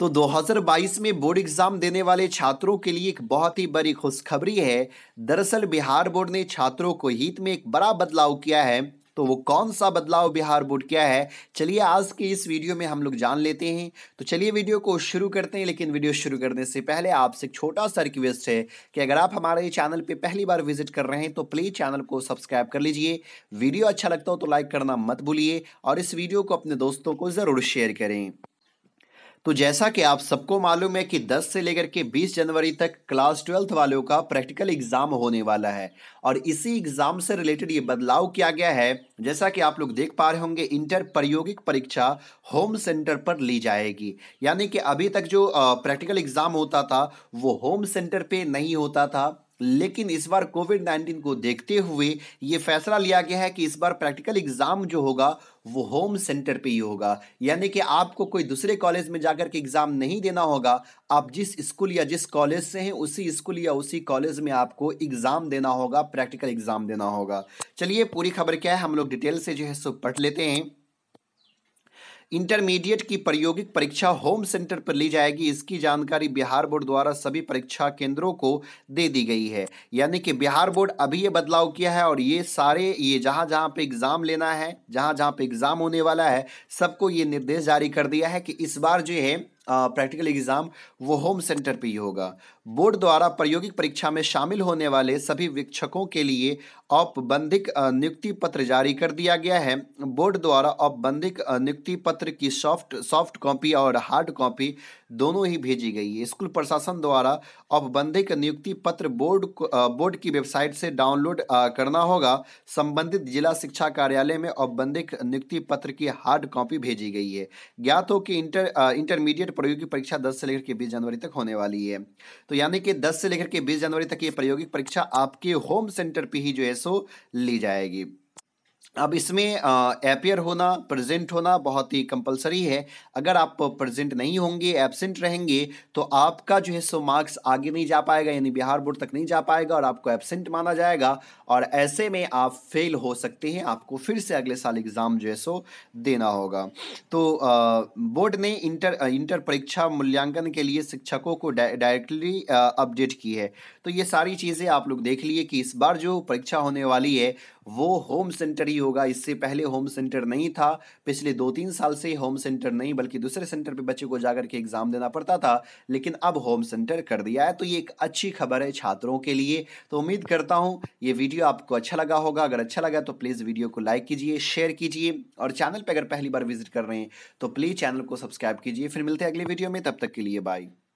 तो 2022 में board exam देने वाले छात्रों के लिए एक बहुत ही बड़ी खुशखबरी है दरअसल बिहार बोर्ड ने छात्रों को हित में एक बड़ा बदलाव किया है तो वो कौन सा बदलाव बिहार बोर्ड क्या है चलिए आज के इस वीडियो में हम लोग जान लेते हैं तो चलिए वीडियो को शुरू करते हैं लेकिन वीडियो शुरू करने से पहले आपसे एक छोटा सा रिक्वेस्ट है कि अगर आप हमारे चैनल पे पहली बार विजिट कर रहे हैं तो प्लीज़ चैनल को सब्सक्राइब कर लीजिए वीडियो अच्छा लगता हो तो लाइक करना मत भूलिए और इस वीडियो को अपने दोस्तों को ज़रूर शेयर करें तो जैसा कि आप सबको मालूम है कि 10 से लेकर के 20 जनवरी तक क्लास ट्वेल्थ वालों का प्रैक्टिकल एग्ज़ाम होने वाला है और इसी एग्ज़ाम से रिलेटेड ये बदलाव किया गया है जैसा कि आप लोग देख पा रहे होंगे इंटर प्रायोगिक परीक्षा होम सेंटर पर ली जाएगी यानी कि अभी तक जो प्रैक्टिकल एग्ज़ाम होता था वो होम सेंटर पे नहीं होता था लेकिन इस बार कोविड नाइन्टीन को देखते हुए ये फैसला लिया गया है कि इस बार प्रैक्टिकल एग्ज़ाम जो होगा वो होम सेंटर पे ही होगा यानी कि आपको कोई दूसरे कॉलेज में जाकर के एग्ज़ाम नहीं देना होगा आप जिस स्कूल या जिस कॉलेज से हैं उसी स्कूल या उसी कॉलेज में आपको एग्ज़ाम देना होगा प्रैक्टिकल एग्ज़ाम देना होगा चलिए पूरी खबर क्या है हम लोग डिटेल से जो है सो पढ़ लेते हैं इंटरमीडिएट की प्रायोगिक परीक्षा होम सेंटर पर ली जाएगी इसकी जानकारी बिहार बोर्ड द्वारा सभी परीक्षा केंद्रों को दे दी गई है यानी कि बिहार बोर्ड अभी ये बदलाव किया है और ये सारे ये जहाँ जहाँ पे एग्ज़ाम लेना है जहाँ जहाँ पे एग्ज़ाम होने वाला है सबको ये निर्देश जारी कर दिया है कि इस बार जो है प्रैक्टिकल एग्ज़ाम वो होम सेंटर पे ही होगा बोर्ड द्वारा प्रायोगिक परीक्षा में शामिल होने वाले सभी वीक्षकों के लिए औपबंधिक नियुक्ति पत्र जारी कर दिया गया है बोर्ड द्वारा औपबंधिक नियुक्ति पत्र की सॉफ्ट सॉफ्ट कॉपी और हार्ड कॉपी दोनों ही भेजी गई है स्कूल प्रशासन द्वारा औपबंधिक नियुक्ति पत्र बोर्ड बोर्ड की वेबसाइट से डाउनलोड करना होगा संबंधित जिला शिक्षा कार्यालय में औपबंधिक नियुक्ति पत्र की हार्ड कॉपी भेजी गई है ज्ञात हो कि इंटर इंटरमीडिएट प्रयोगिक परीक्षा दस से लेकर के बीस जनवरी तक होने वाली है तो यानी कि दस से लेकर के बीस जनवरी तक ये प्रायोगिक परीक्षा आपके होम सेंटर पर ही जो है सो ली जाएगी अब इसमें अपियर होना प्रेजेंट होना बहुत ही कंपलसरी है अगर आप प्रेजेंट नहीं होंगे एबसेंट रहेंगे तो आपका जो है सो मार्क्स आगे नहीं जा पाएगा यानी बिहार बोर्ड तक नहीं जा पाएगा और आपको एबसेंट माना जाएगा और ऐसे में आप फेल हो सकते हैं आपको फिर से अगले साल एग्ज़ाम जो है सो देना होगा तो बोर्ड ने इंटर इंटर परीक्षा मूल्यांकन के लिए शिक्षकों को डायरेक्टली अपडेट की है तो ये सारी चीज़ें आप लोग देख लिए कि इस बार जो परीक्षा होने वाली है वो होम सेंटर ही होगा इससे पहले होम सेंटर नहीं था पिछले दो तीन साल से होम सेंटर नहीं बल्कि दूसरे सेंटर पे बच्चे को जाकर के एग्ज़ाम देना पड़ता था लेकिन अब होम सेंटर कर दिया है तो ये एक अच्छी खबर है छात्रों के लिए तो उम्मीद करता हूँ ये वीडियो आपको अच्छा लगा होगा अगर अच्छा लगा तो प्लीज़ वीडियो को लाइक कीजिए शेयर कीजिए और चैनल पर अगर पहली बार विजिट कर रहे हैं तो प्लीज़ चैनल को सब्सक्राइब कीजिए फिर मिलते हैं अगले वीडियो में तब तक के लिए बाय